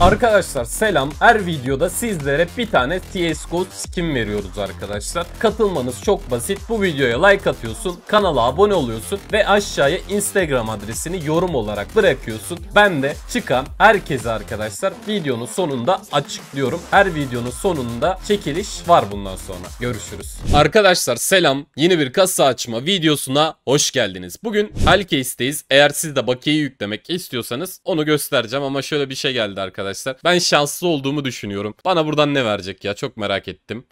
Arkadaşlar selam. Her videoda sizlere bir tane CSGO skin veriyoruz arkadaşlar. Katılmanız çok basit. Bu videoya like atıyorsun, kanala abone oluyorsun ve aşağıya Instagram adresini yorum olarak bırakıyorsun. Ben de çıkan herkese arkadaşlar videonun sonunda açıklıyorum. Her videonun sonunda çekiliş var bundan sonra. Görüşürüz. Arkadaşlar selam. Yeni bir kasa açma videosuna hoş geldiniz. Bugün Hellcase'deyiz. Eğer siz de bakiyeyi yüklemek istiyorsanız onu göstereceğim ama şöyle bir şey geldi arkadaşlar arkadaşlar. Ben şanslı olduğumu düşünüyorum. Bana buradan ne verecek ya çok merak ettim.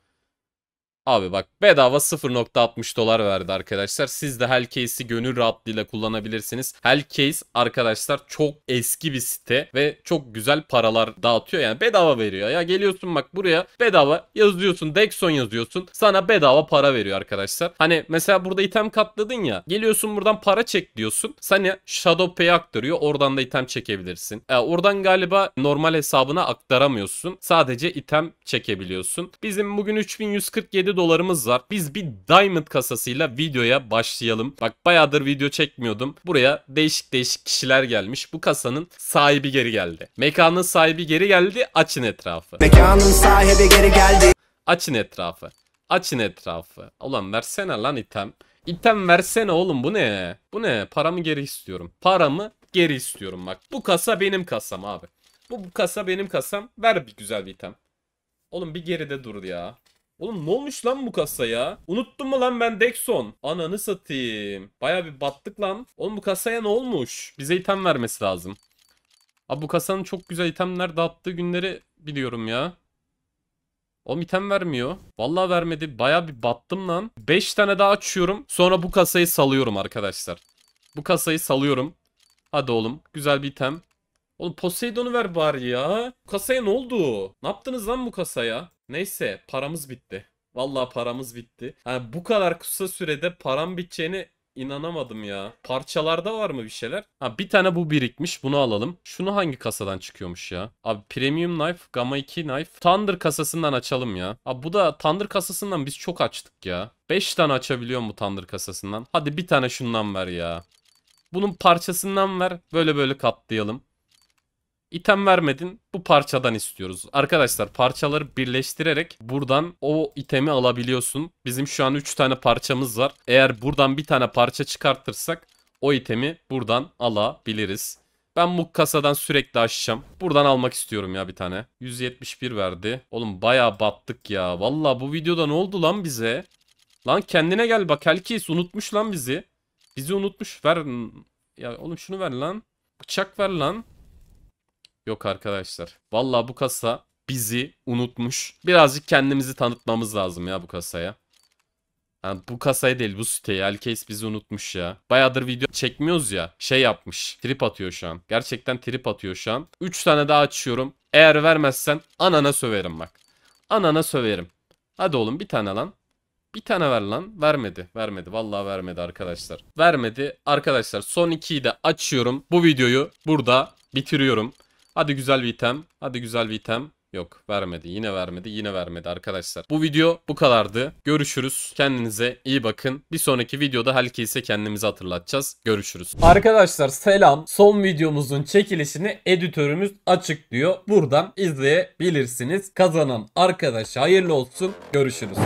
Abi bak bedava 0.60 dolar verdi arkadaşlar. Siz de Hellcase'i gönül rahatlığıyla kullanabilirsiniz. Hellcase arkadaşlar çok eski bir site ve çok güzel paralar dağıtıyor. Yani bedava veriyor. Ya geliyorsun bak buraya bedava yazıyorsun. Dexon yazıyorsun. Sana bedava para veriyor arkadaşlar. Hani mesela burada item katladın ya. Geliyorsun buradan para çek diyorsun. Sana Shadow Pay aktarıyor. Oradan da item çekebilirsin. E, oradan galiba normal hesabına aktaramıyorsun. Sadece item çekebiliyorsun. Bizim bugün 3147 dolarımız var. Biz bir diamond kasasıyla videoya başlayalım. Bak bayağıdır video çekmiyordum. Buraya değişik değişik kişiler gelmiş. Bu kasanın sahibi geri geldi. Mekanın sahibi geri geldi. Açın etrafı. Mekanın sahibi geri geldi. Açın etrafı. Açın etrafı. Ulan versene lan item. İtem versene oğlum bu ne? Bu ne? Paramı geri istiyorum. Paramı geri istiyorum bak. Bu kasa benim kasam abi. Bu, bu kasa benim kasam. Ver bir güzel bir item. Oğlum bir geride dur ya. Oğlum ne olmuş lan bu kasa ya? Unuttum mu lan ben Dexon? Ananı satayım. Baya bir battık lan. Oğlum bu kasaya ne olmuş? Bize item vermesi lazım. Abi bu kasanın çok güzel itemler dağıttığı günleri biliyorum ya. Oğlum item vermiyor. Vallahi vermedi. Baya bir battım lan. 5 tane daha açıyorum. Sonra bu kasayı salıyorum arkadaşlar. Bu kasayı salıyorum. Hadi oğlum. Güzel bir item. Oğlum Poseidon'u ver bari ya. Bu kasaya ne oldu? Ne yaptınız lan bu kasaya? Neyse paramız bitti. Vallahi paramız bitti. Yani bu kadar kısa sürede param biteceğini inanamadım ya. Parçalarda var mı bir şeyler? Ha bir tane bu birikmiş. Bunu alalım. Şunu hangi kasadan çıkıyormuş ya? Abi Premium Knife, Gamma 2 Knife. Thunder kasasından açalım ya. Abi bu da Thunder kasasından biz çok açtık ya. 5 tane açabiliyor mu Thunder kasasından? Hadi bir tane şundan ver ya. Bunun parçasından ver. Böyle böyle katlayalım. İtem vermedin bu parçadan istiyoruz. Arkadaşlar parçaları birleştirerek buradan o itemi alabiliyorsun. Bizim şu an 3 tane parçamız var. Eğer buradan bir tane parça çıkartırsak o itemi buradan alabiliriz. Ben bu kasadan sürekli açacağım. Buradan almak istiyorum ya bir tane. 171 verdi. Oğlum baya battık ya. Valla bu videoda ne oldu lan bize? Lan kendine gel bak. Helkis unutmuş lan bizi. Bizi unutmuş. Ver. Ya oğlum şunu ver lan. Bıçak ver lan. Yok arkadaşlar. Valla bu kasa bizi unutmuş. Birazcık kendimizi tanıtmamız lazım ya bu kasaya. Yani bu kasaya değil bu siteyi. Elcase bizi unutmuş ya. Bayağıdır video çekmiyoruz ya. Şey yapmış. Trip atıyor şu an. Gerçekten trip atıyor şu an. 3 tane daha açıyorum. Eğer vermezsen anana söverim bak. Anana söverim. Hadi oğlum bir tane lan. Bir tane ver lan. Vermedi. Vermedi. Vallahi vermedi arkadaşlar. Vermedi. Arkadaşlar son 2'yi de açıyorum. Bu videoyu burada bitiriyorum. Hadi güzel bir item. Hadi güzel bir item. Yok vermedi yine vermedi yine vermedi arkadaşlar. Bu video bu kadardı. Görüşürüz. Kendinize iyi bakın. Bir sonraki videoda Halki ise kendimizi hatırlatacağız. Görüşürüz. Arkadaşlar selam. Son videomuzun çekilişini editörümüz açıklıyor. Buradan izleyebilirsiniz. Kazanan arkadaş hayırlı olsun. Görüşürüz.